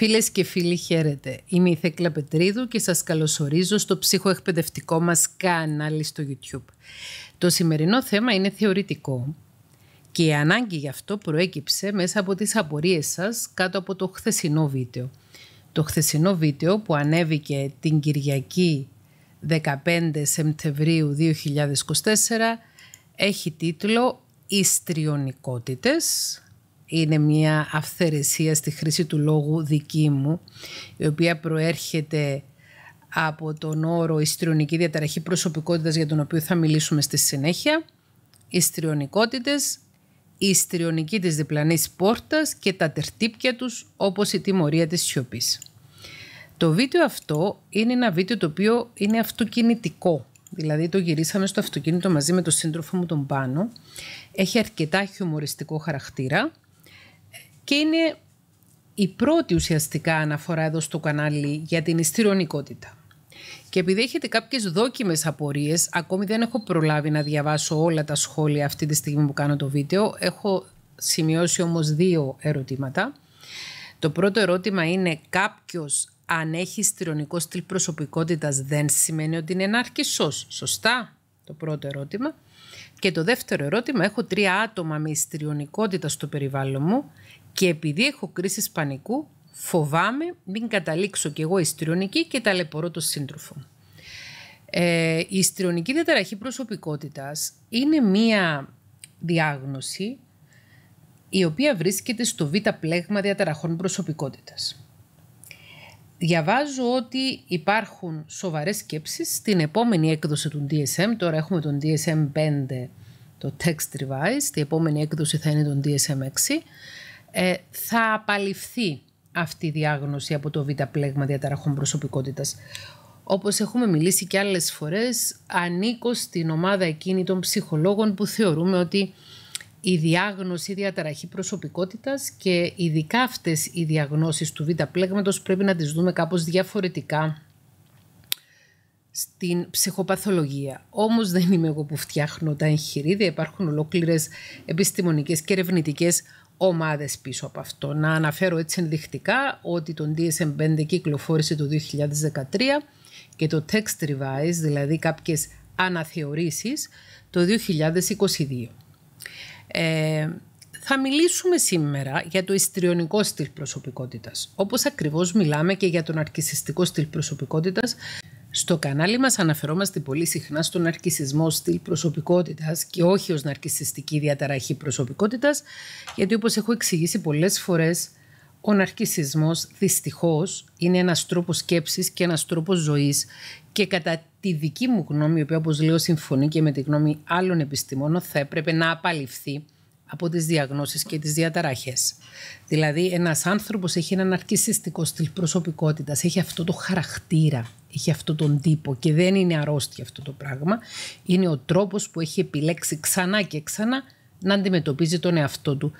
Φίλες και φίλοι χαίρετε. Είμαι η Θέκλα Πετρίδου και σας καλωσορίζω στο ψυχοεκπαιδευτικό μας κανάλι στο YouTube. Το σημερινό θέμα είναι θεωρητικό και η ανάγκη γι' αυτό προέκυψε μέσα από τις απορίες σας κάτω από το χθεσινό βίντεο. Το χθεσινό βίντεο που ανέβηκε την Κυριακή 15 Σεπτεμβρίου 2024 έχει τίτλο «Ιστριονικότητες είναι μια αυθαιρεσία στη χρήση του λόγου δική μου, η οποία προέρχεται από τον όρο ιστριονική διαταραχή προσωπικότητας για τον οποίο θα μιλήσουμε στη συνέχεια, ιστριονικότητες, η ιστριονική της διπλανής πόρτας και τα τερτύπια τους όπως η τιμωρία της σιωπής. Το βίντεο αυτό είναι ένα βίντεο το οποίο είναι αυτοκινητικό. Δηλαδή το γυρίσαμε στο αυτοκίνητο μαζί με τον σύντροφο μου τον Πάνο. Έχει αρκετά χιουμοριστικό χαρακτήρα. Και είναι η πρώτη ουσιαστικά αναφορά εδώ στο κανάλι για την ιστηρονικότητα. Και επειδή έχετε κάποιες δόκιμες απορίες, ακόμη δεν έχω προλάβει να διαβάσω όλα τα σχόλια αυτή τη στιγμή που κάνω το βίντεο, έχω σημειώσει όμως δύο ερωτήματα. Το πρώτο ερώτημα είναι κάποιος αν έχει ιστηρονικό στυλ προσωπικότητας δεν σημαίνει ότι είναι ενάρκησος. Σωστά το πρώτο ερώτημα. Και το δεύτερο ερώτημα, έχω τρία άτομα με ιστηριονικότητα στο περιβάλλον μου και επειδή έχω κρίσεις πανικού, φοβάμαι μην καταλήξω και εγώ ιστριονική και ταλαιπωρώ το σύντροφο. Ε, η ιστριονική διαταραχή προσωπικότητας είναι μία διάγνωση η οποία βρίσκεται στο β πλέγμα διαταραχών προσωπικότητας. Διαβάζω ότι υπάρχουν σοβαρές σκέψεις στην επόμενη έκδοση του DSM. Τώρα έχουμε τον DSM 5, το Text Revised. Η επόμενη έκδοση θα είναι τον DSM 6. Ε, θα απαλληφθεί αυτή η διάγνωση από το β' πλέγμα διαταραχών προσωπικότητας. Όπως έχουμε μιλήσει και άλλες φορές, ανήκω στην ομάδα εκείνη των ψυχολόγων που θεωρούμε ότι η διάγνωση διαταραχή προσωπικότητας και ειδικά αυτές οι διαγνώσεις του β' πλέγματος πρέπει να τις δούμε κάπως διαφορετικά στην ψυχοπαθολογία. Όμως δεν είμαι εγώ που φτιάχνω τα εγχειρίδια, υπάρχουν ολόκληρες επιστημονικές και ερευνητικές ομάδες πίσω από αυτό. Να αναφέρω έτσι ενδεικτικά ότι τον DSM-5 κυκλοφόρησε το 2013 και το text revise, δηλαδή κάποιες αναθεωρήσεις, το 2022. Ε, θα μιλήσουμε σήμερα για το ιστριονικό στυλ προσωπικότητας. Όπως ακριβώς μιλάμε και για τον αρκισιστικό στυλ προσωπικότητας, στο κανάλι μας αναφερόμαστε πολύ συχνά στον ναρκισισμό στυλ προσωπικότητας και όχι ως ναρκισιστική διαταραχή προσωπικότητας, γιατί όπως έχω εξηγήσει πολλές φορές, ο ναρκισισμός δυστυχώς είναι ένας τρόπος σκέψης και ένας τρόπος ζωής και κατά τη δική μου γνώμη, η οποία όπως λέω συμφωνεί και με τη γνώμη άλλων επιστημόνων, θα έπρεπε να απαλληφθεί από τις διαγνώσεις και τις διαταραχές. Δηλαδή ένας άνθρωπος έχει έναν αρκισιστικό στυλ προσωπικότητας, έχει αυτό το χαρακτήρα, έχει αυτό τον τύπο και δεν είναι αρρώστια αυτό το πράγμα. Είναι ο τρόπος που έχει επιλέξει ξανά και ξανά να αντιμετωπίζει τον εαυτό του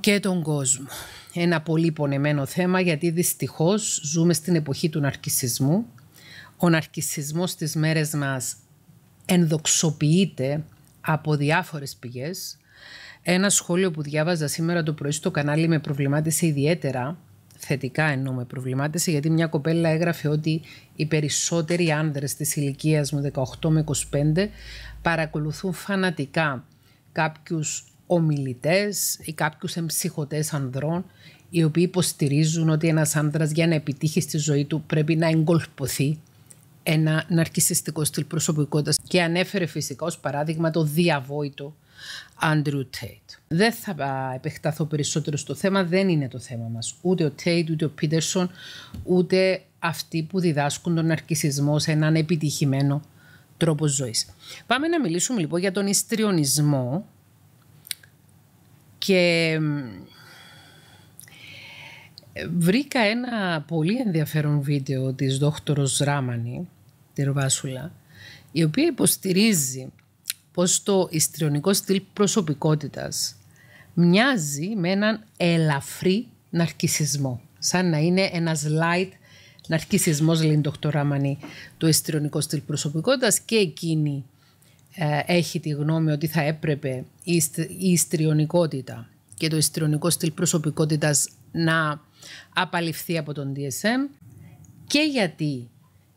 και τον κόσμο. Ένα πολύ πονεμένο θέμα γιατί δυστυχώς ζούμε στην εποχή του ναρκισισμού. Ο ναρκισισμός στις μέρες μας ενδοξοποιείται από διάφορες πηγές ένα σχόλιο που διάβαζα σήμερα το πρωί στο κανάλι με προβλημάτισε ιδιαίτερα. Θετικά εννοώ με προβλημάτισε, γιατί μια κοπέλα έγραφε ότι οι περισσότεροι άνδρες της ηλικίας μου 18 με 25 παρακολουθούν φανατικά κάποιους ομιλητές ή κάποιους εμψυχωτές ανδρών οι οποίοι υποστηρίζουν ότι ένας άνδρας για να επιτύχει στη ζωή του πρέπει να εγκολπωθεί ένα ναρκισιστικό στυλ προσωπικότητας και ανέφερε φυσικά ως παράδειγμα το διαβόητο Άντριου Τέιτ. Δεν θα επεκταθώ περισσότερο στο θέμα, δεν είναι το θέμα μας. Ούτε ο Τέιτ, ούτε ο Πίτερσον, ούτε αυτοί που διδάσκουν τον αρκισισμό σε έναν επιτυχημένο τρόπο ζωής. Πάμε να μιλήσουμε λοιπόν για τον ιστριονισμό και βρήκα ένα πολύ ενδιαφέρον βίντεο της δόκτωρος Ράμανη, τη Ρουβάσουλα, η οποία υποστηρίζει πως το ιστριονικό στυλ προσωπικότητας μοιάζει με έναν ελαφρύ ναρκισισμό. Σαν να είναι ένας light ναρκισισμός, λέει το Μανή, το ιστριονικό στυλ προσωπικότητας και εκείνη ε, έχει τη γνώμη ότι θα έπρεπε η, η και το ιστριονικό στυλ προσωπικότητας να απαλληφθεί από τον DSM και γιατί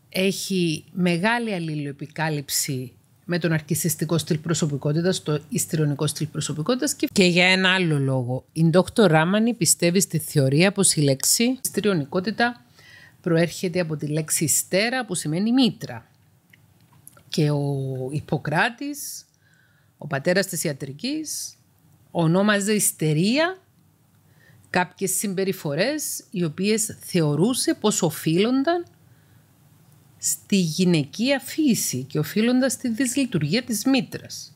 έχει μεγάλη αλληλοεπικάλυψη με τον αρκισιστικό στυλ προσωπικότητας, το ιστηρονικό στυλ προσωπικότητας. Και... για ένα άλλο λόγο. Η Dr. Ράμανη πιστεύει στη θεωρία πως η λέξη ιστηρονικότητα προέρχεται από τη λέξη στέρα που σημαίνει μήτρα. Και ο Ιπποκράτης, ο πατέρας της ιατρικής, ονόμαζε ιστερία κάποιες συμπεριφορές οι οποίες θεωρούσε πως οφείλονταν στη γυναικεία φύση και οφείλοντας τη δυσλειτουργία της μήτρας.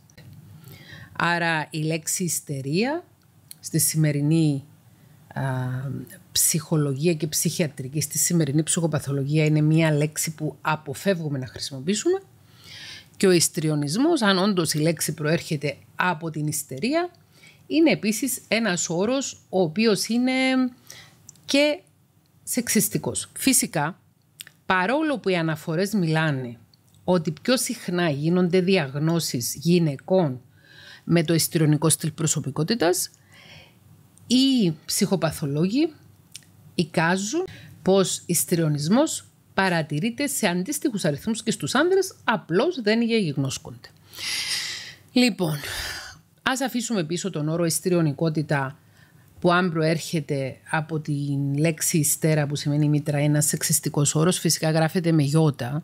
Άρα η λέξη ιστερία στη σημερινή ψυχολογία και ψυχιατρική, στη σημερινή ψυχοπαθολογία είναι μια λέξη που αποφεύγουμε να χρησιμοποιήσουμε και ο ιστριονισμός, αν όντως η λέξη προέρχεται από την ιστερία, είναι επίσης ένας όρος ο οποίος είναι και σεξιστικός. Φυσικά, Παρόλο που οι αναφορές μιλάνε ότι πιο συχνά γίνονται διαγνώσεις γυναικών με το ιστριονικό στυλ προσωπικότητας, οι ψυχοπαθολόγοι εικάζουν πως ιστηρονισμός παρατηρείται σε αντίστοιχους αριθμούς και στους άνδρες, απλώς δεν γεγνώσκονται. Λοιπόν, ας αφήσουμε πίσω τον όρο ιστριωνικότητα, που αν προέρχεται από τη λέξη ιστέρα που σημαίνει μήτρα ένας σεξιστικός όρος, φυσικά γράφεται με γιώτα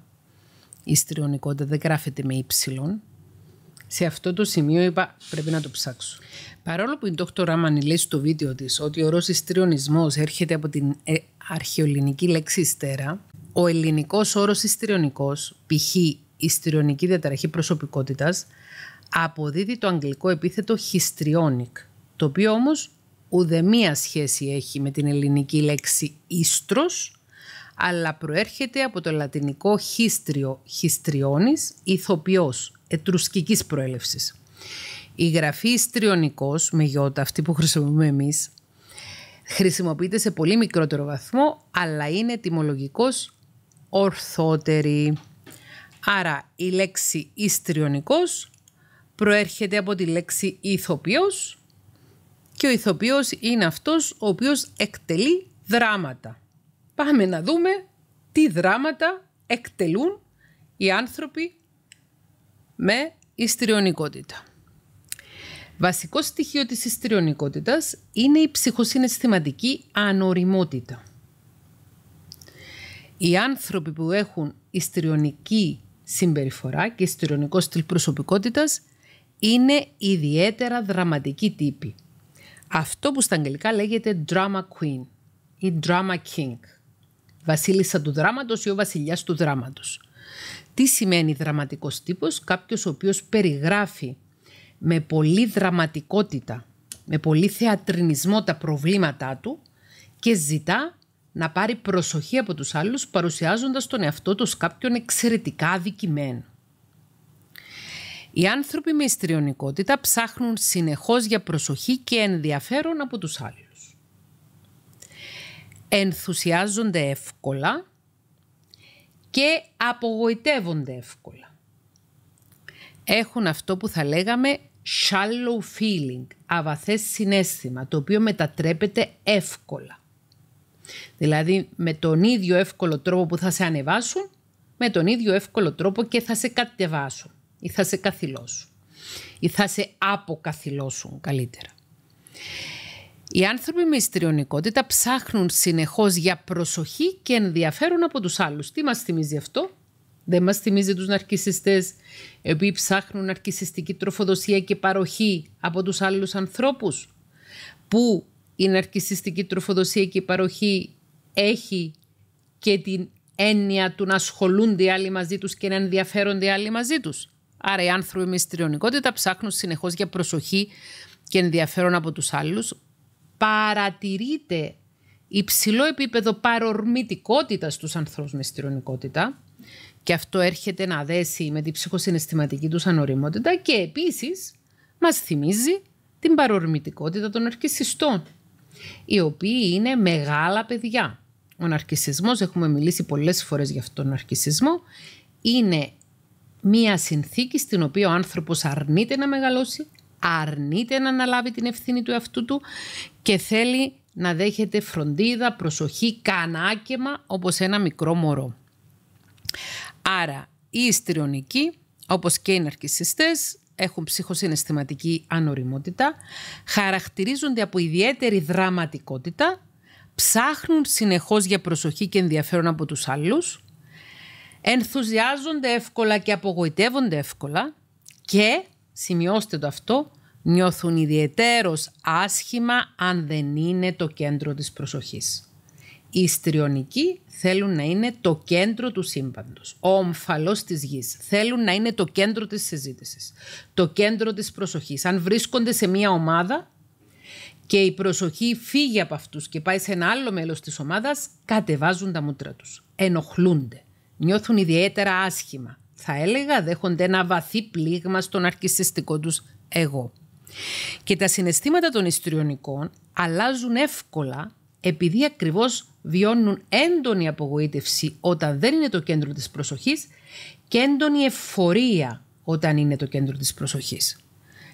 η ιστριονικότητα δεν γράφεται με ύψιλον σε αυτό το σημείο είπα πρέπει να το ψάξω. Παρόλο που η Δόκτωρα Ράμανι λέει στο βίντεο της, ότι ο όρος ιστριονισμός έρχεται από την ε, αρχαιοελληνική λέξη ιστέρα, ο ελληνικός όρος ιστριονικός, π.χ. ιστριονική διαταραχή προσωπικότητας, αποδίδει το αγγλικό επίθετο histrionic, το οποίο όμως ουδεμία σχέση έχει με την ελληνική λέξη «ίστρος», αλλά προέρχεται από το λατινικό «χίστριο», «χιστριώνης», «ηθοποιός», ετρουσκικής προέλευσης. Η γραφή «ιστριονικός» με γιώτα, αυτή που χρησιμοποιούμε εμείς, χρησιμοποιείται σε πολύ μικρότερο βαθμό, αλλά είναι τιμολογικός ορθότερη. Άρα η λέξη «ιστριονικός» προέρχεται από τη λέξη «ηθοποιός», και ο ηθοποιός είναι αυτός ο οποίος εκτελεί δράματα. Πάμε να δούμε τι δράματα εκτελούν οι άνθρωποι με ιστριονικότητα. Βασικό στοιχείο της ιστριονικότητας είναι η ψυχοσυναισθηματική ανοριμότητα. Οι άνθρωποι που έχουν ιστριονική συμπεριφορά και ιστριονικό στυλ προσωπικότητας είναι ιδιαίτερα δραματικοί τύποι. Αυτό που στα αγγλικά λέγεται drama queen ή drama king. Βασίλισσα του δράματος ή ο βασιλιάς του δράματος. Τι σημαίνει δραματικός τύπος? Κάποιος ο οποίος περιγράφει με πολύ δραματικότητα, με πολύ θεατρινισμό τα προβλήματά του και ζητά να πάρει προσοχή από τους άλλους παρουσιάζοντας τον εαυτό τους κάποιον εξαιρετικά αδικημένο. Οι άνθρωποι με ιστριονικότητα ψάχνουν συνεχώς για προσοχή και ενδιαφέρον από τους άλλους. Ενθουσιάζονται εύκολα και απογοητεύονται εύκολα. Έχουν αυτό που θα λέγαμε shallow feeling, αβαθές συνέστημα, το οποίο μετατρέπεται εύκολα. Δηλαδή με τον ίδιο εύκολο τρόπο που θα σε ανεβάσουν, με τον ίδιο εύκολο τρόπο και θα σε κατεβάσουν ή θα σε καθυλώσουν ή θα σε αποκαθυλώσουν καλύτερα. Οι άνθρωποι με ιστριονικότητα ψάχνουν συνεχώς για προσοχή και ενδιαφέρον από τους άλλους. Τι μας θυμίζει αυτό? Δεν μας θυμίζει τους ναρκισιστές, οι οποίοι ψάχνουν ναρκισιστική τροφοδοσία και παροχή από τους άλλους ανθρώπους. Που η ναρκισιστική τροφοδοσία και η παροχή έχει και την έννοια του να ασχολούνται οι άλλοι μαζί τους και να ενδιαφέρονται οι άλλοι μαζί τους. Άρα οι άνθρωποι με ιστηριονικότητα ψάχνουν συνεχώς για προσοχή και ενδιαφέρον από τους άλλους. Παρατηρείται υψηλό επίπεδο παρορμητικότητας στους ανθρώπους με και αυτό έρχεται να δέσει με την ψυχοσυναισθηματική τους ανοριμότητα και επίσης μας θυμίζει την παρορμητικότητα των αρκισιστών, οι οποίοι είναι μεγάλα παιδιά. Ο ναρκισισμός, έχουμε μιλήσει πολλές φορές για αυτόν τον ναρκισισμό, είναι Μία συνθήκη στην οποία ο άνθρωπος αρνείται να μεγαλώσει, αρνείται να αναλάβει την ευθύνη του εαυτού του και θέλει να δέχεται φροντίδα, προσοχή, κανάκεμα όπως ένα μικρό μωρό. Άρα οι ιστριονικοί όπως και οι ναρκισιστές έχουν ψυχοσυναισθηματική ανοριμότητα, χαρακτηρίζονται από ιδιαίτερη δραματικότητα, ψάχνουν συνεχώς για προσοχή και ενδιαφέρον από τους άλλους, ενθουσιάζονται εύκολα και απογοητεύονται εύκολα και, σημειώστε το αυτό, νιώθουν ιδιαιτέρως άσχημα αν δεν είναι το κέντρο της προσοχής. Οι ιστριονικοί θέλουν να είναι το κέντρο του σύμπαντος, ο ομφαλός της γης. Θέλουν να είναι το κέντρο της συζήτησης, το κέντρο της προσοχής. Αν βρίσκονται σε μία ομάδα και η προσοχή φύγει από αυτούς και πάει σε ένα άλλο μέλος της ομάδας, κατεβάζουν τα μούτρα τους, ενοχλούνται νιώθουν ιδιαίτερα άσχημα. Θα έλεγα δέχονται ένα βαθύ πλήγμα στον αρκισιστικό τους εγώ. Και τα συναισθήματα των ιστριονικών αλλάζουν εύκολα επειδή ακριβώς βιώνουν έντονη απογοήτευση όταν δεν είναι το κέντρο της προσοχής και έντονη εφορία όταν είναι το κέντρο της προσοχής.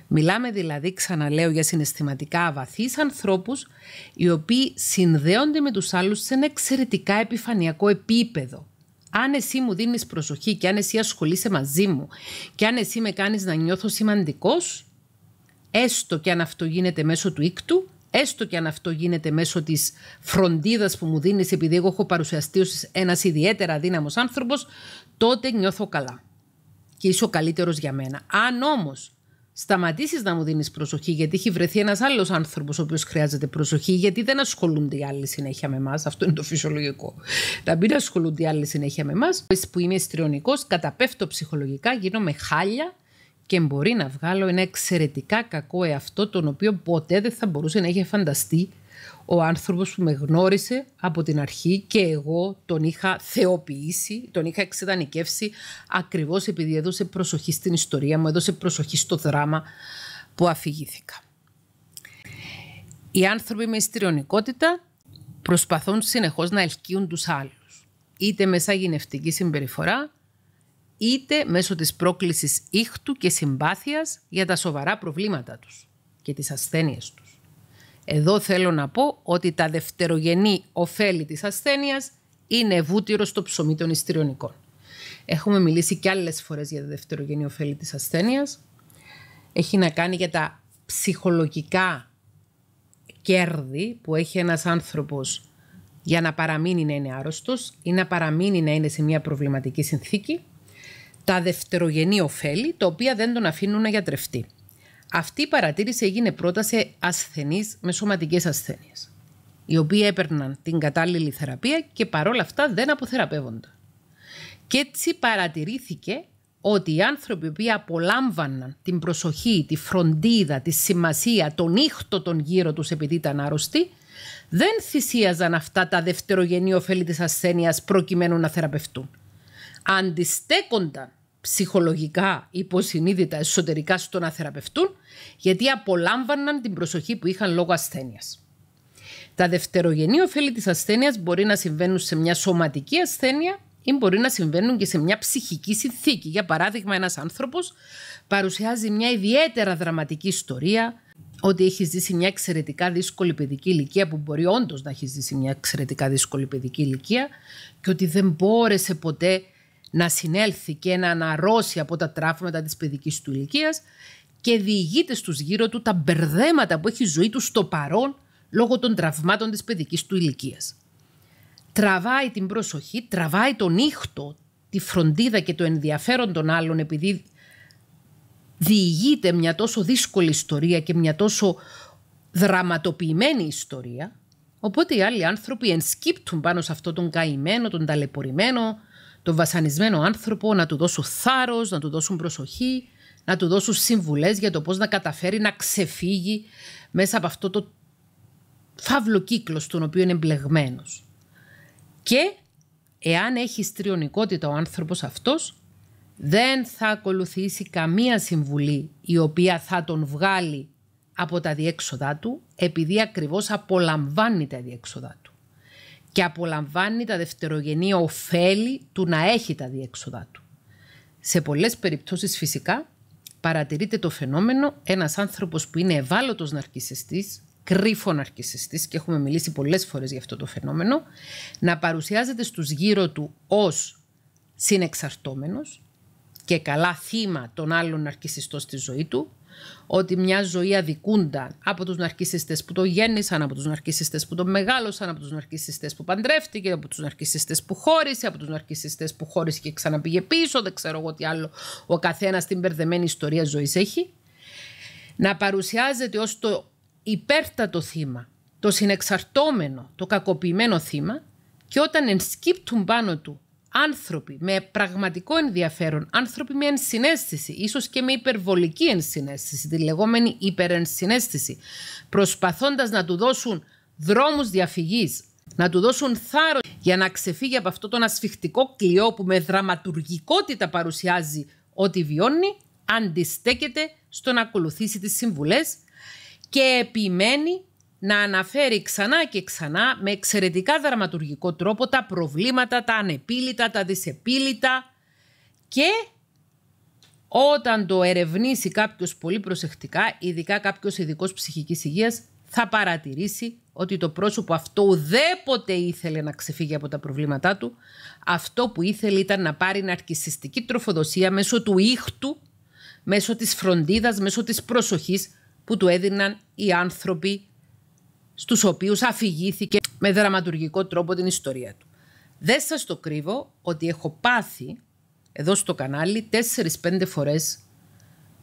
Μιλάμε δηλαδή, ξαναλέω, για συναισθηματικά αβαθείς ανθρώπους οι οποίοι συνδέονται με τους άλλους σε ένα εξαιρετικά επιφανειακό επίπεδο αν εσύ μου δίνεις προσοχή και αν εσύ ασχολείσαι μαζί μου και αν εσύ με κάνεις να νιώθω σημαντικός, έστω και αν αυτό γίνεται μέσω του ίκτου, έστω και αν αυτό γίνεται μέσω της φροντίδας που μου δίνεις επειδή εγώ έχω παρουσιαστεί ως ένας ιδιαίτερα δύναμος άνθρωπος, τότε νιώθω καλά και είσαι ο καλύτερος για μένα. Αν όμως, σταματήσεις να μου δίνεις προσοχή, γιατί έχει βρεθεί ένας άλλος άνθρωπος ο οποίος χρειάζεται προσοχή, γιατί δεν ασχολούνται οι άλλοι συνέχεια με εμάς. Αυτό είναι το φυσιολογικό. Να μην ασχολούνται οι άλλοι συνέχεια με εμάς. Που είμαι ιστριονικός, καταπέφτω ψυχολογικά, γίνομαι χάλια και μπορεί να βγάλω ένα εξαιρετικά κακό εαυτό, τον οποίο ποτέ δεν θα μπορούσε να είχε φανταστεί ο άνθρωπος που με γνώρισε από την αρχή και εγώ τον είχα θεοποιήσει, τον είχα εξετανικεύσει ακριβώς επειδή έδωσε προσοχή στην ιστορία μου, έδωσε προσοχή στο δράμα που αφηγήθηκα. Οι άνθρωποι με ιστηριονικότητα προσπαθούν συνεχώς να ελκύουν τους άλλους, είτε μέσα γυνευτική συμπεριφορά, είτε μέσω της πρόκλησης ήχτου και συμπάθειας για τα σοβαρά προβλήματα τους και τις ασθένειες τους. Εδώ θέλω να πω ότι τα δευτερογενή ωφέλη της ασθένειας είναι βούτυρο στο ψωμί των ιστριωνικών. Έχουμε μιλήσει και άλλες φορές για τα δευτερογενή ωφέλη της ασθένειας. Έχει να κάνει για τα ψυχολογικά κέρδη που έχει ένας άνθρωπος για να παραμείνει να είναι άρρωστος ή να παραμείνει να είναι σε μια προβληματική συνθήκη. Τα δευτερογενή ωφέλη, τα οποία δεν τον αφήνουν να γιατρευτεί. Αυτή η παρατήρηση έγινε πρώτα σε ασθενείς με σωματικές ασθένειες, οι οποίοι έπαιρναν την κατάλληλη θεραπεία και παρόλα αυτά δεν αποθεραπεύονταν. Και έτσι παρατηρήθηκε ότι οι άνθρωποι που απολάμβαναν την προσοχή, τη φροντίδα, τη σημασία, τον ήχτο των γύρω τους επειδή ήταν άρρωστοι, δεν θυσίαζαν αυτά τα δευτερογενή ωφέλη της ασθένειας προκειμένου να θεραπευτούν. Αντιστέκονταν ψυχολογικά, υποσυνείδητα, εσωτερικά στο να θεραπευτούν, γιατί απολάμβαναν την προσοχή που είχαν λόγω ασθένειας. Τα δευτερογενή ωφέλη της ασθένειας μπορεί να συμβαίνουν σε μια σωματική ασθένεια ή μπορεί να συμβαίνουν και σε μια ψυχική συνθήκη. Για παράδειγμα, ένας άνθρωπος παρουσιάζει μια ιδιαίτερα δραματική ιστορία, ότι έχει ζήσει μια εξαιρετικά δύσκολη παιδική ηλικία, που μπορεί όντως να έχει ζήσει μια εξαιρετικά δύσκολη παιδική ηλικία, και ότι δεν μπόρεσε ποτέ να συνέλθει και να αναρρώσει από τα τραύματα της παιδικής του ηλικίας και διηγείται στους γύρω του τα μπερδέματα που έχει η ζωή του στο παρόν λόγω των τραυμάτων της παιδικής του ηλικίας. Τραβάει την προσοχή, τραβάει τον ήχτο, τη φροντίδα και το ενδιαφέρον των άλλων επειδή διηγείται μια τόσο δύσκολη ιστορία και μια τόσο δραματοποιημένη ιστορία, οπότε οι άλλοι άνθρωποι ενσκύπτουν πάνω σε αυτό τον καημένο, τον ταλαιπωρημένο, τον βασανισμένο άνθρωπο, να του δώσουν θάρρος, να του δώσουν προσοχή, να του δώσουν συμβουλές για το πώς να καταφέρει να ξεφύγει μέσα από αυτό το φαύλο κύκλο στον οποίο είναι εμπλεγμένος. Και εάν έχει στριονικότητα ο άνθρωπος αυτός, δεν θα ακολουθήσει καμία συμβουλή η οποία θα τον βγάλει από τα διέξοδά του, επειδή ακριβώς απολαμβάνει τα διέξοδά του και απολαμβάνει τα δευτερογενή ωφέλη του να έχει τα διέξοδά του. Σε πολλές περιπτώσεις φυσικά παρατηρείται το φαινόμενο ένας άνθρωπος που είναι ευάλωτος ναρκισιστής, κρύφο ναρκισιστής και έχουμε μιλήσει πολλές φορές για αυτό το φαινόμενο, να παρουσιάζεται στους γύρω του ως συνεξαρτώμενος και καλά θύμα των άλλων ναρκισιστών στη ζωή του, ότι μια ζωή αδικούνταν από τους ναρκισιστές που το γέννησαν, από τους ναρκισιστές που το μεγάλωσαν, από τους ναρκισιστές που παντρεύτηκε, από τους ναρκισιστές που χώρισε, από τους ναρκισιστές που χώρισε και ξαναπήγε πίσω, δεν ξέρω εγώ τι άλλο ο καθένας την μπερδεμένη ιστορία ζωής έχει, να παρουσιάζεται ως το υπέρτατο θύμα, το συνεξαρτώμενο, το κακοποιημένο θύμα και όταν ενσκύπτουν πάνω του άνθρωποι με πραγματικό ενδιαφέρον, άνθρωποι με ενσυναίσθηση, ίσως και με υπερβολική ενσυναίσθηση, τη λεγόμενη υπερενσυναίσθηση, προσπαθώντας να του δώσουν δρόμους διαφυγής, να του δώσουν θάρρος για να ξεφύγει από αυτό τον ασφιχτικό κλειό που με δραματουργικότητα παρουσιάζει ότι βιώνει, αντιστέκεται στο να ακολουθήσει τις συμβουλές και επιμένει να αναφέρει ξανά και ξανά με εξαιρετικά δραματουργικό τρόπο τα προβλήματα, τα ανεπίλητα, τα δυσεπίλητα και όταν το ερευνήσει κάποιος πολύ προσεκτικά, ειδικά κάποιος ειδικός ψυχικής υγείας, θα παρατηρήσει ότι το πρόσωπο αυτό ουδέποτε ήθελε να ξεφύγει από τα προβλήματά του. Αυτό που ήθελε ήταν να πάρει ναρκισιστική τροφοδοσία μέσω του ήχτου, μέσω της φροντίδας, μέσω της προσοχής που του έδιναν οι άνθρωποι στους οποίους αφηγήθηκε με δραματουργικό τρόπο την ιστορία του. Δεν σας το κρύβω ότι έχω πάθει εδώ στο κανάλι 4-5 φορές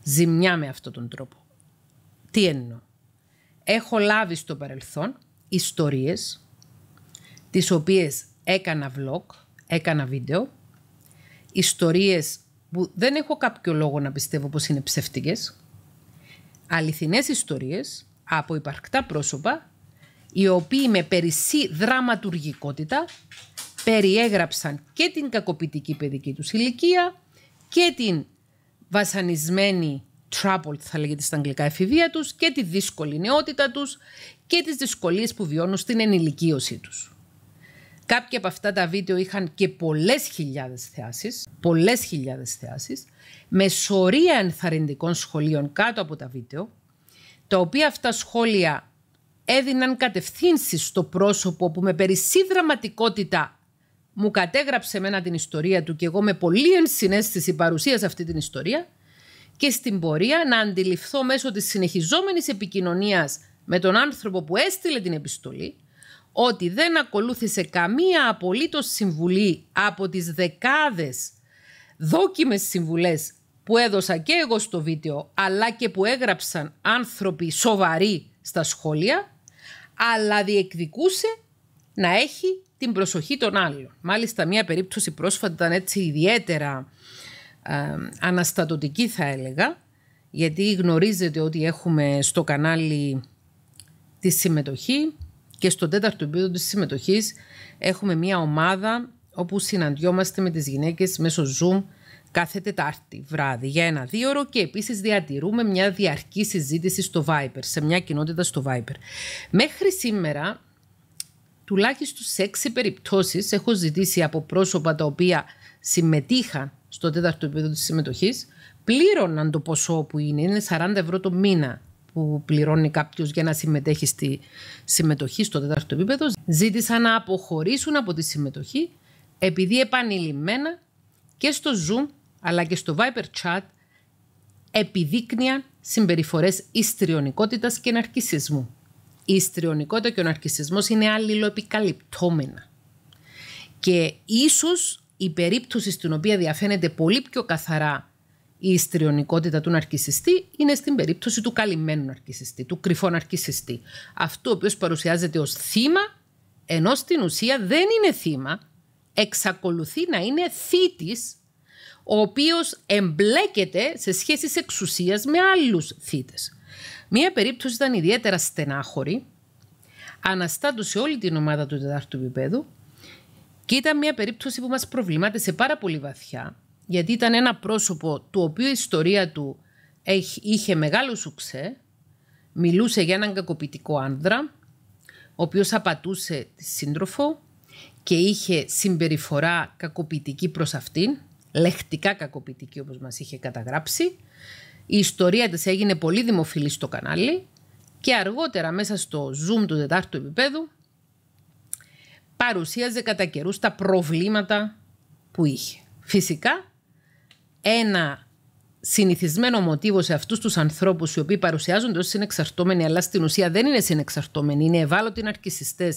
ζημιά με αυτόν τον τρόπο. Τι εννοώ. Έχω λάβει στο παρελθόν ιστορίες τις οποίες έκανα vlog, έκανα βίντεο, ιστορίες που δεν έχω κάποιο λόγο να πιστεύω πως είναι ψεύτικες, αληθινές ιστορίες από υπαρκτά πρόσωπα οι οποίοι με περισσή δραματουργικότητα περιέγραψαν και την κακοποιητική παιδική τους ηλικία και την βασανισμένη trouble θα λέγεται στα αγγλικά εφηβεία τους και τη δύσκολη νεότητα τους και τις δυσκολίες που βιώνουν στην ενηλικίωσή τους. Κάποια από αυτά τα βίντεο είχαν και πολλές χιλιάδες θεάσεις, πολλές χιλιάδες θεάσεις, με σωρία ενθαρρυντικών σχολείων κάτω από τα βίντεο, τα οποία αυτά σχόλια έδιναν κατευθύνσεις στο πρόσωπο που με περισσή δραματικότητα μου κατέγραψε εμένα την ιστορία του και εγώ με πολύ ενσυναίσθηση παρουσίασα αυτή την ιστορία και στην πορεία να αντιληφθώ μέσω της συνεχιζόμενης επικοινωνίας με τον άνθρωπο που έστειλε την επιστολή ότι δεν ακολούθησε καμία απολύτως συμβουλή από τις δεκάδες δόκιμες συμβουλές που έδωσα και εγώ στο βίντεο αλλά και που έγραψαν άνθρωποι σοβαροί στα σχόλια αλλά διεκδικούσε να έχει την προσοχή των άλλων. Μάλιστα, μία περίπτωση πρόσφατα ήταν έτσι ιδιαίτερα ε, αναστατοτική θα έλεγα, γιατί γνωρίζετε ότι έχουμε στο κανάλι τη συμμετοχή και στο τέταρτο επίπεδο της συμμετοχής έχουμε μία ομάδα όπου συναντιόμαστε με τις γυναίκες μέσω Zoom κάθε Τετάρτη βράδυ για ένα δύο ώρο και επίσης διατηρούμε μια διαρκή συζήτηση στο Viper, σε μια κοινότητα στο Viper. Μέχρι σήμερα, τουλάχιστον σε έξι περιπτώσεις έχω ζητήσει από πρόσωπα τα οποία συμμετείχαν στο τέταρτο επίπεδο της συμμετοχής, πλήρωναν το ποσό που είναι, είναι 40 ευρώ το μήνα που πληρώνει κάποιος για να συμμετέχει στη συμμετοχή στο τέταρτο επίπεδο, ζήτησαν να αποχωρήσουν από τη συμμετοχή επειδή επανειλημμένα και στο Zoom αλλά και στο Viper Chat επιδείκνυαν συμπεριφορές ιστριονικότητας και ναρκισισμού. Η ιστριονικότητα και ο ναρκισισμός είναι αλληλοεπικαλυπτόμενα. Και ίσως η περίπτωση στην οποία διαφαίνεται πολύ πιο καθαρά η ιστριονικότητα του ναρκισιστή είναι στην περίπτωση του καλυμμένου ναρκισιστή, του κρυφό ναρκισιστή. Αυτό ο οποίος παρουσιάζεται ως θύμα, ενώ στην ουσία δεν είναι θύμα, εξακολουθεί να είναι θήτης ο οποίος εμπλέκεται σε σχέσεις εξουσίας με άλλους θύτες. Μία περίπτωση ήταν ιδιαίτερα στενάχωρη, αναστάτωσε θήτες. μια περίπτωση που μας προβλημάτισε πάρα πολύ βαθιά, γιατί ήταν ένα πρόσωπο του οποίου η ιστορία του είχε μεγάλο σουξέ, μιλούσε για έναν κακοποιητικό άνδρα, ο οποίος απατούσε τη σύντροφο και είχε συμπεριφορά κακοποιητική προς αυτήν, λεχτικά κακοποιητική όπως μας είχε καταγράψει. Η ιστορία της έγινε πολύ δημοφιλή στο κανάλι και αργότερα μέσα στο Zoom του τετάρτου επίπεδου παρουσίαζε κατά καιρούς τα προβλήματα που είχε. Φυσικά ένα συνηθισμένο μοτίβο σε αυτούς τους ανθρώπους οι οποίοι παρουσιάζονται ως συνεξαρτώμενοι, αλλά στην ουσία δεν είναι συνεξαρτώμενοι, είναι ευάλωτοι ναρκιστέ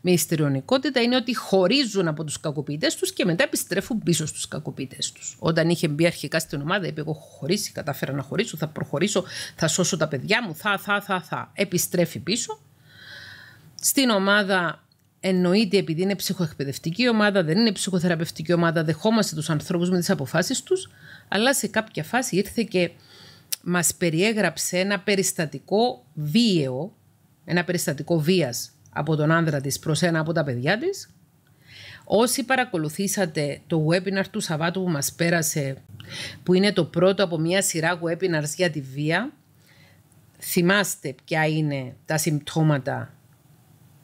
με ιστηριονικότητα, είναι ότι χωρίζουν από τους κακοποιητές τους και μετά επιστρέφουν πίσω στους κακοποιητές τους. Όταν είχε μπει αρχικά στην ομάδα, είπε: Εγώ έχω χωρίσει, κατάφερα να χωρίσω, θα προχωρήσω, θα σώσω τα παιδιά μου, θα, θα, θα, θα. Επιστρέφει πίσω. Στην ομάδα εννοείται επειδή είναι ψυχοεκπαιδευτική ομάδα, δεν είναι ψυχοθεραπευτική ομάδα, δεχόμαστε τους ανθρώπους με τις αποφάσεις τους, αλλά σε κάποια φάση ήρθε και μας περιέγραψε ένα περιστατικό βίαιο, ένα περιστατικό βίας από τον άνδρα της προς ένα από τα παιδιά της. Όσοι παρακολουθήσατε το webinar του Σαββάτου που μας πέρασε, που είναι το πρώτο από μια σειρά webinars για τη βία, θυμάστε ποια είναι τα συμπτώματα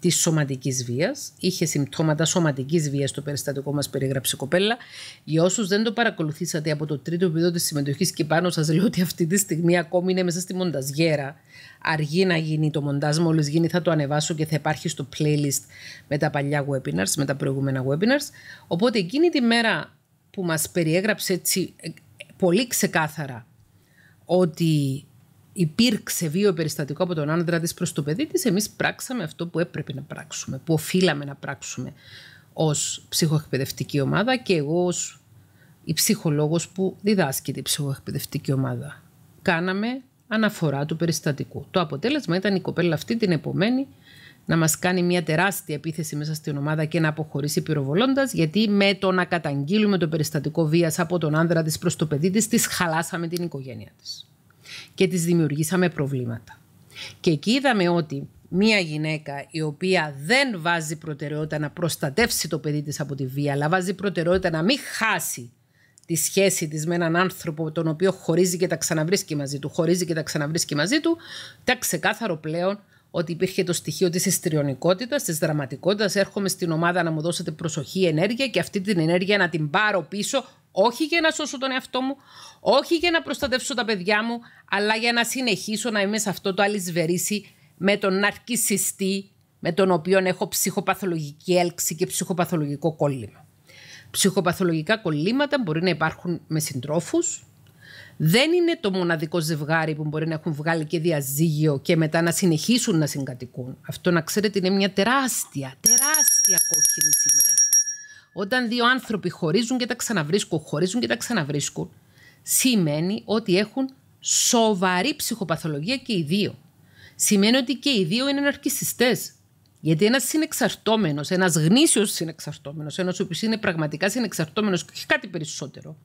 της σωματικής βίας, Είχε συμπτώματα σωματικής βίας... στο περιστατικό μας περιγράψει η κοπέλα. Για όσους δεν το παρακολουθήσατε από το τρίτο επίπεδο της συμμετοχής... και πάνω, σας λέω ότι αυτή τη στιγμή ακόμη είναι μέσα στη μονταζιέρα. Αργεί να γίνει το μοντάζ, μόλις γίνει θα το ανεβάσω και θα υπάρχει στο playlist με τα παλιά webinars, με τα προηγούμενα webinars. Οπότε εκείνη τη μέρα που μας περιέγραψε έτσι ε, πολύ ξεκάθαρα ότι υπήρξε βίο περιστατικό από τον άντρα της προς το παιδί της, εμείς πράξαμε αυτό που έπρεπε να πράξουμε, που οφείλαμε να πράξουμε ως ψυχοεκπαιδευτική ομάδα και εγώ ως η ψυχολόγος που διδάσκει την ψυχοεκπαιδευτική ομάδα. Κάναμε αναφορά του περιστατικού. Το αποτέλεσμα ήταν η κοπέλα αυτή την επομένη να μας κάνει μια τεράστια επίθεση μέσα στην ομάδα και να αποχωρήσει πυροβολώντας, γιατί με το να καταγγείλουμε το περιστατικό βίας από τον άνδρα της προς το παιδί της χαλάσαμε την οικογένεια της και της δημιουργήσαμε προβλήματα. Και εκεί είδαμε ότι μία γυναίκα η οποία δεν βάζει προτεραιότητα να προστατεύσει το παιδί της από τη βία, αλλά βάζει προτεραιότητα να μην χάσει τη σχέση της με έναν άνθρωπο τον οποίο χωρίζει και τα ξαναβρίσκει μαζί του, χωρίζει και τα ξαναβρίσκει μαζί του, Τα ξεκάθαρο πλέον ότι υπήρχε το στοιχείο της ιστριονικότητας, της δραματικότητας. Έρχομαι στην ομάδα να μου δώσετε προσοχή, ενέργεια και αυτή την ενέργεια να την πάρω πίσω, όχι για να σώσω τον εαυτό μου, όχι για να προστατεύσω τα παιδιά μου, αλλά για να συνεχίσω να είμαι σε αυτό το αλυσβερίσι με τον ναρκισιστή με τον οποίο έχω ψυχοπαθολογική έλξη και ψυχοπαθολογικό κόλλημα. Ψυχοπαθολογικά κολλήματα μπορεί να υπάρχουν με συντρόφους. Δεν είναι το μοναδικό ζευγάρι που μπορεί να έχουν βγάλει και διαζύγιο και μετά να συνεχίσουν να συγκατοικούν. Αυτό να ξέρετε είναι μια τεράστια, τεράστια κόκκινη σημαία. Όταν δύο άνθρωποι χωρίζουν και τα ξαναβρίσκουν, χωρίζουν και τα ξαναβρίσκουν, σημαίνει ότι έχουν σοβαρή ψυχοπαθολογία και οι δύο. Σημαίνει ότι και οι δύο είναι ναρκιστέ. Γιατί ένας συνεξαρτώμενος, ένας γνήσιος συνεξαρτώμενος, ένας ο οποίος είναι πραγματικά συνεξαρτώμενος και έχει κάτι περισσότερο,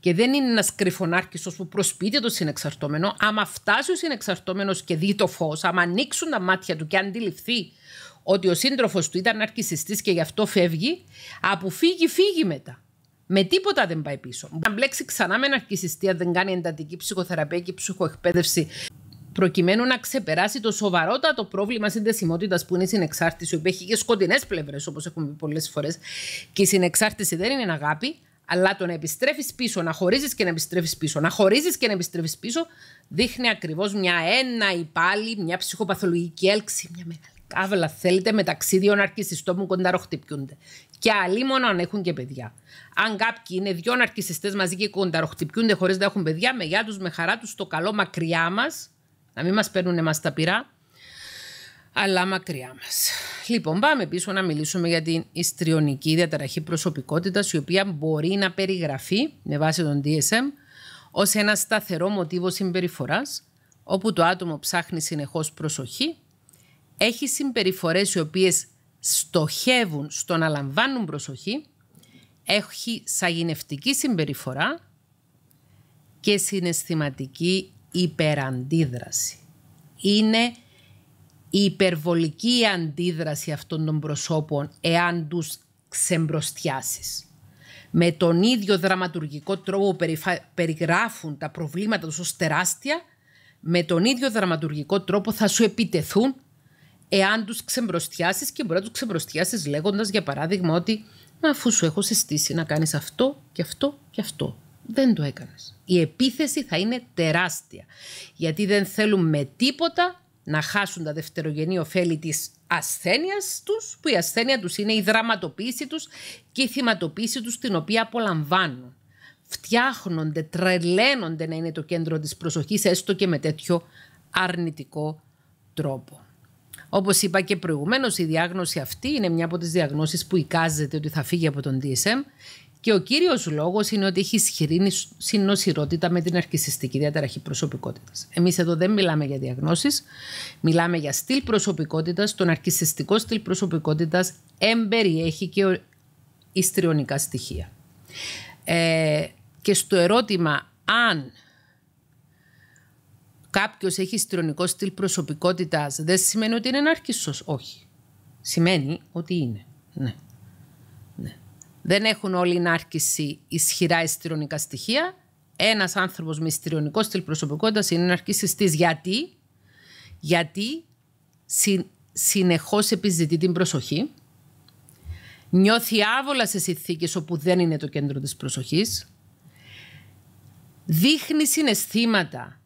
και δεν είναι ένας κρυφονάρκιστο που προσπείται το συνεξαρτώμενο, άμα φτάσει ο συνεξαρτώμενος και δει το φως, άμα ανοίξουν τα μάτια του και αντιληφθεί ότι ο σύντροφος του ήταν ναρκιστή και γι' αυτό φεύγει, αποφύγει, φύγει μετά. Με τίποτα δεν πάει πίσω. Μπορεί να μπλέξει ξανά με αν δεν κάνει εντατική ψυχοθεραπεία και ψυχοεκπαίδευση προκειμένου να ξεπεράσει το σοβαρότατο πρόβλημα συνδεσιμότητας που είναι η συνεξάρτηση, που έχει και σκοτεινές πλευρές, όπως έχουμε πει πολλές φορές. Και η συνεξάρτηση δεν είναι αγάπη, αλλά το να επιστρέφεις πίσω, να χωρίζεις και να επιστρέφεις πίσω, να χωρίζεις και να επιστρέφεις πίσω, δείχνει ακριβώς μια ένα ή μια ψυχοπαθολογική έλξη, μια μεγάλη. Καύλα θέλετε μεταξύ δύο ναρκισιστών που κονταροχτυπιούνται. Και άλλοι μόνο αν έχουν και παιδιά. Αν κάποιοι είναι δύο ναρκιστέ μαζί και κονταροχτυπιούνται χωρίς να έχουν παιδιά, με γεια τους, με χαρά τους, το καλό μακριά μας, να μην μας παίρνουν εμά τα πειρά, αλλά μακριά μας. Λοιπόν, πάμε πίσω να μιλήσουμε για την ιστριονική διαταραχή προσωπικότητας, η οποία μπορεί να περιγραφεί με βάση τον DSM ως ένα σταθερό μοτίβο συμπεριφοράς, όπου το άτομο ψάχνει συνεχώς προσοχή έχει συμπεριφορές οι οποίες στοχεύουν στο να λαμβάνουν προσοχή, έχει σαγηνευτική συμπεριφορά και συναισθηματική υπεραντίδραση. Είναι η υπερβολική αντίδραση αυτών των προσώπων εάν τους ξεμπροστιάσεις. Με τον ίδιο δραματουργικό τρόπο περιγράφουν τα προβλήματα τους ως τεράστια, με τον ίδιο δραματουργικό τρόπο θα σου επιτεθούν εάν τους ξεμπροστιάσεις και μπορεί να τους ξεμπροστιάσεις λέγοντας, για παράδειγμα, ότι Μα αφού σου έχω συστήσει να κάνεις αυτό και αυτό και αυτό. Δεν το έκανες. Η επίθεση θα είναι τεράστια. Γιατί δεν θέλουν με τίποτα να χάσουν τα δευτερογενή ωφέλη της ασθένειας τους, που η ασθένεια τους είναι η δραματοποίηση τους και η θυματοποίηση τους, την οποία απολαμβάνουν. Φτιάχνονται, τρελαίνονται να είναι το κέντρο της προσοχής, έστω και με τέτοιο αρνητικό τρόπο. Όπως είπα και προηγουμένως, η διάγνωση αυτή είναι μια από τις διαγνώσεις που εικάζεται ότι θα φύγει από τον DSM. Και ο κύριος λόγος είναι ότι έχει ισχυρή συνοσυρότητα με την αρχισιστική διαταραχή προσωπικότητας. Εμείς εδώ δεν μιλάμε για διαγνώσεις, μιλάμε για στυλ προσωπικότητας. Τον αρχισιστικό στυλ προσωπικότητας εμπεριέχει και ιστριονικά στοιχεία. Ε, και στο ερώτημα αν κάποιος έχει στρονικό στυλ προσωπικότητας, δεν σημαίνει ότι είναι ανάρχιστο. Όχι. Σημαίνει ότι είναι. Ναι. ναι. Δεν έχουν όλοι νάρκηση ισχυρά ιστηρονικά στοιχεία. Ένας άνθρωπος με ιστηρονικό στυλ προσωπικότητας είναι ναρκιστή. Γιατί? Γιατί συν, συνεχώς επιζητεί την προσοχή. Νιώθει άβολα σε συνθήκες όπου δεν είναι το κέντρο της προσοχής. Δείχνει συναισθήματα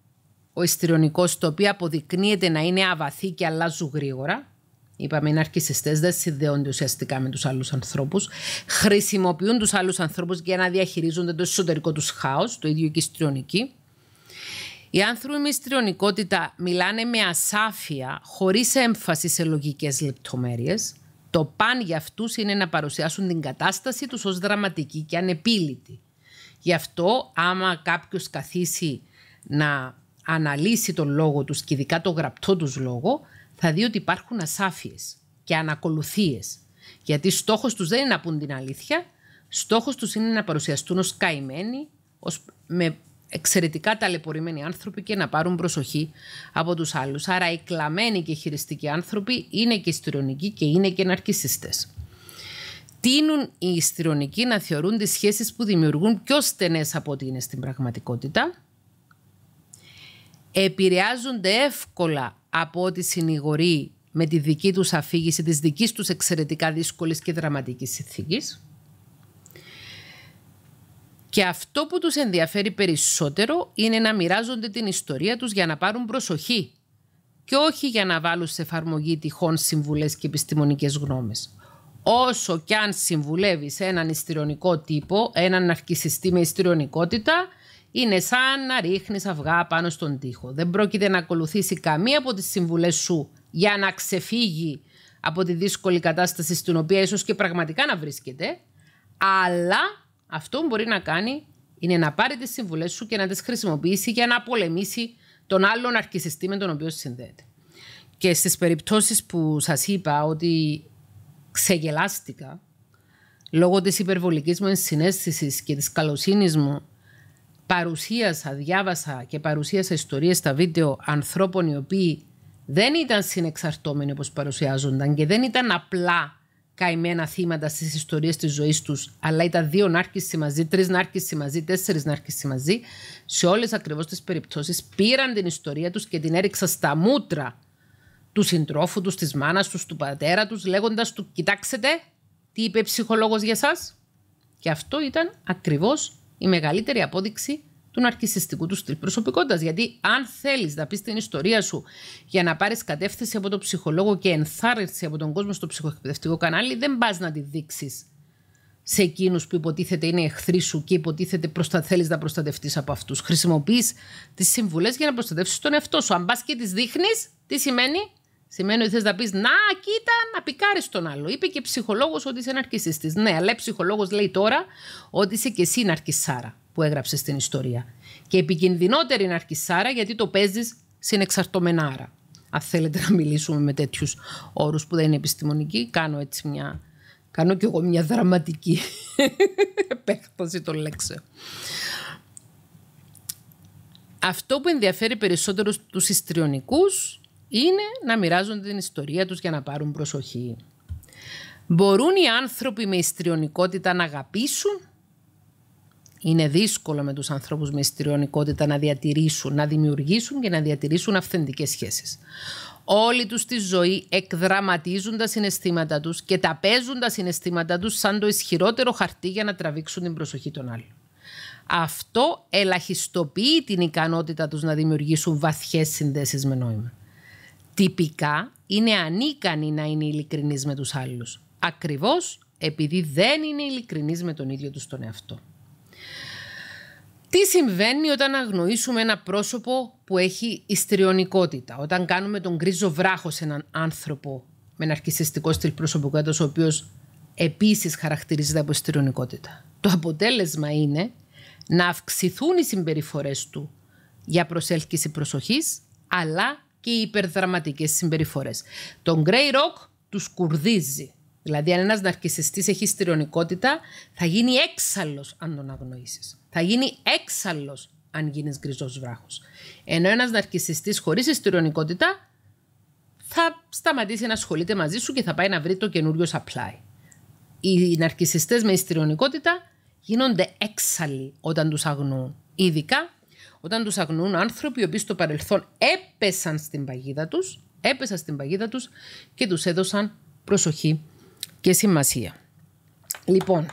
ο ιστηριονικό, το οποίο αποδεικνύεται να είναι αβαθή και αλλάζουν γρήγορα. Είπαμε, είναι αρκισιστές, δεν συνδέονται ουσιαστικά με τους άλλους ανθρώπους. Χρησιμοποιούν τους άλλους ανθρώπους για να διαχειρίζονται το εσωτερικό τους χάος, το ίδιο και η Η Οι άνθρωποι με ιστηριονικότητα μιλάνε με ασάφεια, χωρίς έμφαση σε λογικές λεπτομέρειες. Το παν για αυτούς είναι να παρουσιάσουν την κατάσταση τους ως δραματική και ανεπίλητη. Γι' αυτό, άμα κάποιος καθίσει να αναλύσει τον λόγο τους και ειδικά το γραπτό τους λόγο, θα δει ότι υπάρχουν ασάφειες και ανακολουθίες. Γιατί στόχος τους δεν είναι να πούν την αλήθεια, στόχος τους είναι να παρουσιαστούν ως καημένοι, ως με εξαιρετικά ταλαιπωρημένοι άνθρωποι και να πάρουν προσοχή από τους άλλους. Άρα οι κλαμμένοι και χειριστικοί άνθρωποι είναι και ιστηρονικοί και είναι και ναρκισίστες. Τίνουν οι ιστηρονικοί να θεωρούν τις σχέσεις που δημιουργούν πιο στενές από ό,τι είναι στην πραγματικότητα επηρεάζονται εύκολα από ό,τι συνηγορεί με τη δική τους αφήγηση της δικής τους εξαιρετικά δύσκολης και δραματικής συνθήκης. Και αυτό που τους ενδιαφέρει περισσότερο είναι να μοιράζονται την ιστορία τους για να πάρουν προσοχή και όχι για να βάλουν σε εφαρμογή τυχόν συμβουλές και επιστημονικές γνώμες. Όσο κι αν συμβουλεύεις έναν ιστηρωνικό τύπο, έναν αρχισιστή με ιστηρωνικότητα... Είναι σαν να ρίχνεις αυγά πάνω στον τοίχο. Δεν πρόκειται να ακολουθήσει καμία από τις συμβουλές σου για να ξεφύγει από τη δύσκολη κατάσταση στην οποία ίσως και πραγματικά να βρίσκεται, αλλά αυτό που μπορεί να κάνει είναι να πάρει τις συμβουλές σου και να τις χρησιμοποιήσει για να πολεμήσει τον άλλον αρχισιστή με τον οποίο συνδέεται. Και στις περιπτώσεις που σας είπα ότι ξεγελάστηκα λόγω της υπερβολικής μου ενσυναίσθησης και της καλοσύνης μου παρουσίασα, διάβασα και παρουσίασα ιστορίες στα βίντεο ανθρώπων οι οποίοι δεν ήταν συνεξαρτώμενοι όπως παρουσιάζονταν και δεν ήταν απλά καημένα θύματα στις ιστορίες της ζωής τους, αλλά ήταν δύο νάρκησοι μαζί, τρεις νάρκησοι μαζί, τέσσερις νάρκησοι μαζί, σε όλες ακριβώς τις περιπτώσεις πήραν την ιστορία τους και την έριξαν στα μούτρα του συντρόφου τους, της μάνας τους, του πατέρα τους, λέγοντας του «Κοιτάξτε τι είπε ψυχολόγος για σας». Και αυτό ήταν ακριβώς η μεγαλύτερη απόδειξη του ναρκιστικού του στυλ προσωπικότητας. Γιατί αν θέλεις να πεις την ιστορία σου για να πάρεις κατεύθυνση από τον ψυχολόγο και ενθάρρυνση από τον κόσμο στο ψυχοεκπαιδευτικό κανάλι, δεν πας να τη δείξεις σε εκείνους που υποτίθεται είναι εχθροί σου και υποτίθεται προστα... θέλεις να προστατευτείς από αυτούς. Χρησιμοποιείς τις συμβουλές για να προστατεύσεις τον εαυτό σου. Αν πας και τις δείχνεις, τι σημαίνει Σημαίνει ότι θες να πεις Να, κοίτα, να πικάρεις τον άλλο. Είπε και ψυχολόγος ότι είσαι ναρκιστή. Ναι, αλλά ψυχολόγος λέει τώρα ότι είσαι και εσύ ναρκισάρα που έγραψες στην ιστορία. Και επικινδυνότερη ναρκισάρα γιατί το παίζεις συνεξαρτωμένα άρα. Αν θέλετε να μιλήσουμε με τέτοιους όρους που δεν είναι επιστημονικοί, κάνω έτσι μια. Κάνω κι εγώ μια δραματική επέκταση των λέξεων. Αυτό που ενδιαφέρει περισσότερο τους ιστριονικούς είναι να μοιράζονται την ιστορία τους για να πάρουν προσοχή. Μπορούν οι άνθρωποι με ιστριονικότητα να αγαπήσουν. Είναι δύσκολο με τους ανθρώπους με ιστριονικότητα να διατηρήσουν, να δημιουργήσουν και να διατηρήσουν αυθεντικές σχέσεις. Όλη τους τη ζωή εκδραματίζουν τα συναισθήματά τους και τα παίζουν τα συναισθήματά τους σαν το ισχυρότερο χαρτί για να τραβήξουν την προσοχή των άλλων. Αυτό ελαχιστοποιεί την ικανότητα τους να δημιουργήσουν βαθιές συνδέσεις με νόημα τυπικά είναι ανίκανοι να είναι ειλικρινείς με τους άλλους. Ακριβώς επειδή δεν είναι ειλικρινείς με τον ίδιο τους τον εαυτό. Τι συμβαίνει όταν αγνοήσουμε ένα πρόσωπο που έχει ιστριονικότητα, όταν κάνουμε τον γκρίζο βράχος σε έναν άνθρωπο με ένα αρχισιστικό στυλ προσωπικότητα, ο οποίος επίσης χαρακτηρίζεται από ιστριονικότητα. Το αποτέλεσμα είναι να αυξηθούν οι συμπεριφορές του για προσέλκυση προσοχής, αλλά και υπερδραματικές συμπεριφορές. Τον Grey Rock τους κουρδίζει. Δηλαδή αν ένας ναρκισιστής έχει στηρονικότητα θα γίνει έξαλλος αν τον αγνοήσεις. Θα γίνει έξαλλος αν γίνεις γκριζός βράχος. Ενώ ένας ναρκιστή χωρίς ιστηρονικότητα θα σταματήσει να ασχολείται μαζί σου και θα πάει να βρει το καινούριο supply. Οι ναρκιστέ με ιστηρονικότητα γίνονται έξαλλοι όταν τους αγνοούν. Ειδικά όταν τους αγνοούν άνθρωποι οι οποίοι στο παρελθόν έπεσαν στην παγίδα τους, έπεσαν στην παγίδα τους και τους έδωσαν προσοχή και σημασία. Λοιπόν,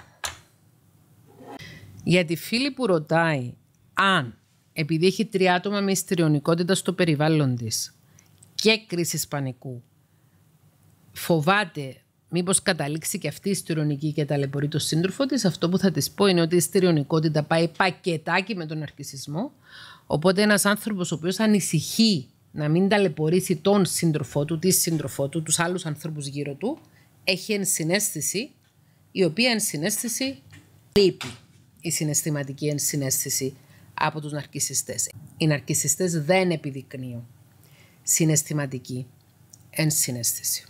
για τη φίλη που ρωτάει αν επειδή έχει τρία άτομα με στο περιβάλλον της και κρίση πανικού, φοβάται Μήπως καταλήξει και αυτή η στηρονική και ταλαιπωρεί το σύντροφο της, αυτό που θα της πω είναι ότι η στηρονικότητα πάει πακετάκι με τον αρκισισμό. Οπότε ένας άνθρωπος ο οποίος ανησυχεί να μην ταλαιπωρήσει τον σύντροφό του, τη σύντροφό του, τους άλλους ανθρώπους γύρω του, έχει ενσυναίσθηση, η οποία ενσυναίσθηση λείπει η συναισθηματική ενσυναίσθηση από τους ναρκιστέ. Οι ναρκιστέ δεν επιδεικνύουν συναισθηματική ενσυναίσθηση.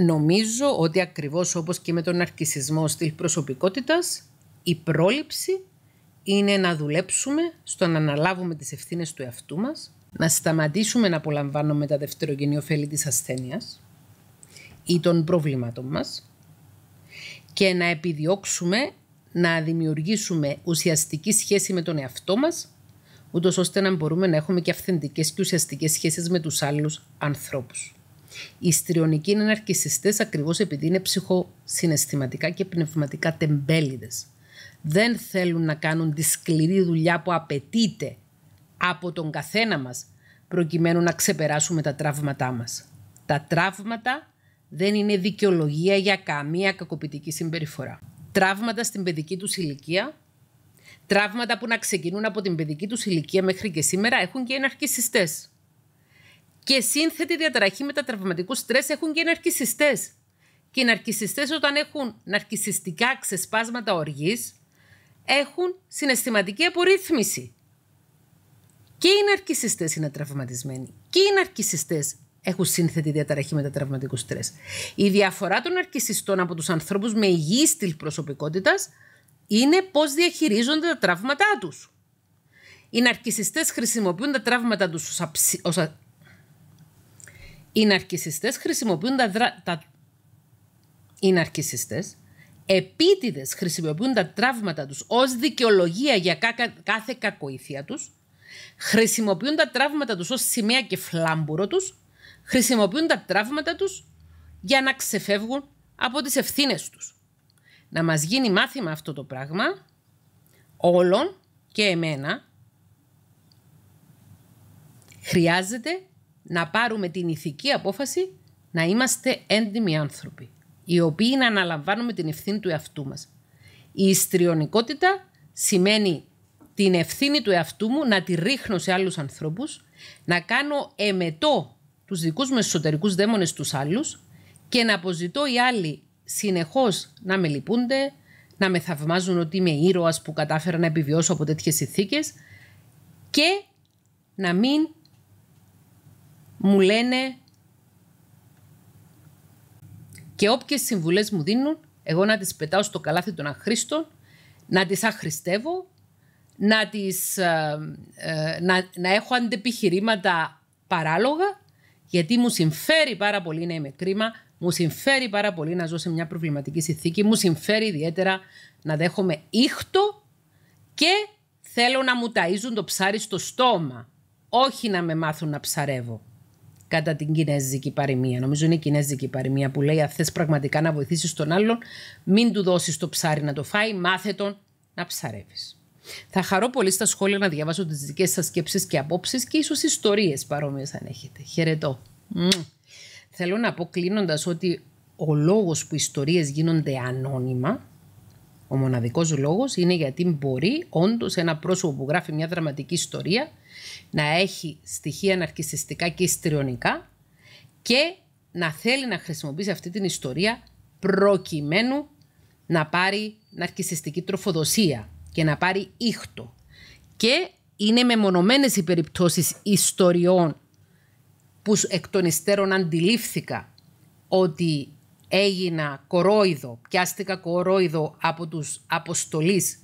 Νομίζω ότι ακριβώς όπως και με τον αρκισισμό τη προσωπικότητας, η πρόληψη είναι να δουλέψουμε στο να αναλάβουμε τις ευθύνες του εαυτού μας, να σταματήσουμε να απολαμβάνουμε τα δευτερογενή ωφέλη της ασθένειας ή των προβλημάτων μας και να επιδιώξουμε να δημιουργήσουμε ουσιαστική σχέση με τον εαυτό μας, ούτως ώστε να μπορούμε να έχουμε και αυθεντικές και ουσιαστικές σχέσεις με τους άλλους ανθρώπους. Οι ιστριονικοί είναι ναρκισιστές ακριβώς επειδή είναι ψυχοσυναισθηματικά και πνευματικά τεμπέληδες. Δεν θέλουν να κάνουν τη σκληρή δουλειά που απαιτείται από τον καθένα μας προκειμένου να ξεπεράσουμε τα τραύματά μας. Τα τραύματα δεν είναι δικαιολογία για καμία κακοποιητική συμπεριφορά. Τραύματα στην παιδική τους ηλικία, τραύματα που να ξεκινούν από την παιδική τους ηλικία μέχρι και σήμερα έχουν και οι και σύνθετη διαταραχή μετατραυματικού στρες έχουν και οι ναρκιστέ. Και οι ναρκιστέ, όταν έχουν ναρκιστικά ξεσπάσματα οργής, έχουν συναισθηματική απορρίθμιση. Και οι ναρκιστέ είναι τραυματισμένοι. Και οι ναρκιστέ έχουν σύνθετη διαταραχή μετατραυματικού στρες. Η διαφορά των ναρκιστών από τους ανθρώπους με υγιή στυλ προσωπικότητας είναι πώς διαχειρίζονται τα τραύματά τους. Οι ναρκιστέ χρησιμοποιούν τα τραύματα τους οι ναρκισιστές χρησιμοποιούν τα, δρα... Οι ναρκισιστές επίτηδες χρησιμοποιούν τα τραύματα τους ως δικαιολογία για κάθε κακοήθεια τους, χρησιμοποιούν τα τραύματα τους ως σημαία και φλάμπουρο τους, χρησιμοποιούν τα τραύματα τους για να ξεφεύγουν από τις ευθύνες τους. Να μας γίνει μάθημα αυτό το πράγμα όλων και εμένα χρειάζεται να πάρουμε την ηθική απόφαση να είμαστε έντιμοι άνθρωποι, οι οποίοι να αναλαμβάνουμε την ευθύνη του εαυτού μας. Η ιστριονικότητα σημαίνει την ευθύνη του εαυτού μου να τη ρίχνω σε άλλους ανθρώπους, να κάνω εμετό τους δικούς μου εσωτερικούς δαίμονες τους άλλους και να αποζητώ οι άλλοι συνεχώς να με λυπούνται, να με θαυμάζουν ότι είμαι ήρωας που κατάφερα να επιβιώσω από τέτοιες συνθήκες και να μην μου λένε και όποιες συμβουλές μου δίνουν, εγώ να τις πετάω στο καλάθι των αχρήστων, να τις αχρηστεύω, ε, ε, να, να, έχω αντεπιχειρήματα παράλογα, γιατί μου συμφέρει πάρα πολύ να είμαι κρίμα, μου συμφέρει πάρα πολύ να ζω σε μια προβληματική συνθήκη, μου συμφέρει ιδιαίτερα να δέχομαι ήχτο και θέλω να μου ταΐζουν το ψάρι στο στόμα, όχι να με μάθουν να ψαρεύω κατά την κινέζικη παροιμία. Νομίζω είναι η κινέζικη παροιμία που λέει: Αν θες πραγματικά να βοηθήσεις τον άλλον, μην του δώσεις το ψάρι να το φάει, μάθε τον να ψαρεύεις. Θα χαρώ πολύ στα σχόλια να διαβάσω τις δικές σας σκέψεις και απόψεις και ίσως ιστορίες παρόμοιες αν έχετε. Χαιρετώ. Θέλω να πω κλείνοντας ότι ο λόγος που οι ιστορίες γίνονται ανώνυμα, ο μοναδικός λόγος είναι γιατί μπορεί όντως ένα πρόσωπο που γράφει μια δραματική ιστορία να έχει στοιχεία ναρκισιστικά και ιστριονικά και να θέλει να χρησιμοποιήσει αυτή την ιστορία προκειμένου να πάρει ναρκισιστική τροφοδοσία και να πάρει ήχτο. Και είναι μεμονωμένες οι περιπτώσεις ιστοριών που εκ των υστέρων αντιλήφθηκα ότι έγινα κορόιδο, πιάστηκα κορόιδο από τους αποστολείς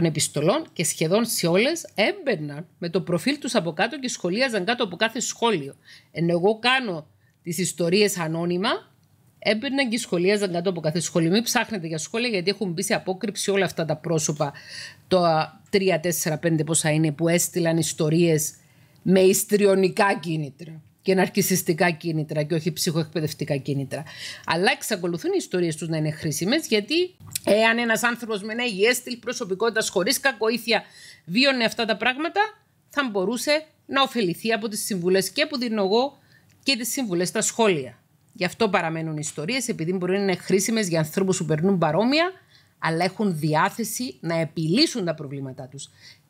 των επιστολών και σχεδόν σε όλες έμπαιρναν με το προφίλ τους από κάτω και σχολίαζαν κάτω από κάθε σχόλιο. Ενώ εγώ κάνω τις ιστορίες ανώνυμα, έμπαιρναν και σχολίαζαν κάτω από κάθε σχόλιο. Μην ψάχνετε για σχόλια, γιατί έχουν μπει σε απόκρυψη όλα αυτά τα πρόσωπα, το 3, 4, 5 πόσα είναι, που έστειλαν ιστορίες με ιστριονικά κίνητρα και ναρκιστικά κίνητρα και όχι ψυχοεκπαιδευτικά κίνητρα. Αλλά εξακολουθούν οι ιστορίες τους να είναι χρήσιμες γιατί εάν ένας άνθρωπος με ένα υγιές στυλ προσωπικότητας χωρίς κακοήθεια βίωνε αυτά τα πράγματα, θα μπορούσε να ωφεληθεί από τις συμβουλές και που δίνω εγώ και τις συμβουλές στα σχόλια. Γι' αυτό παραμένουν ιστορίες, επειδή μπορεί να είναι χρήσιμες για ανθρώπους που περνούν παρόμοια, αλλά έχουν διάθεση να επιλύσουν τα προβλήματά τους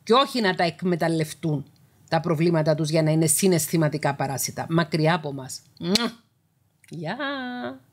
και όχι να τα εκμεταλλευτούν τα προβλήματα τους για να είναι συναισθηματικά παράσιτα. Μακριά από μας. Γεια!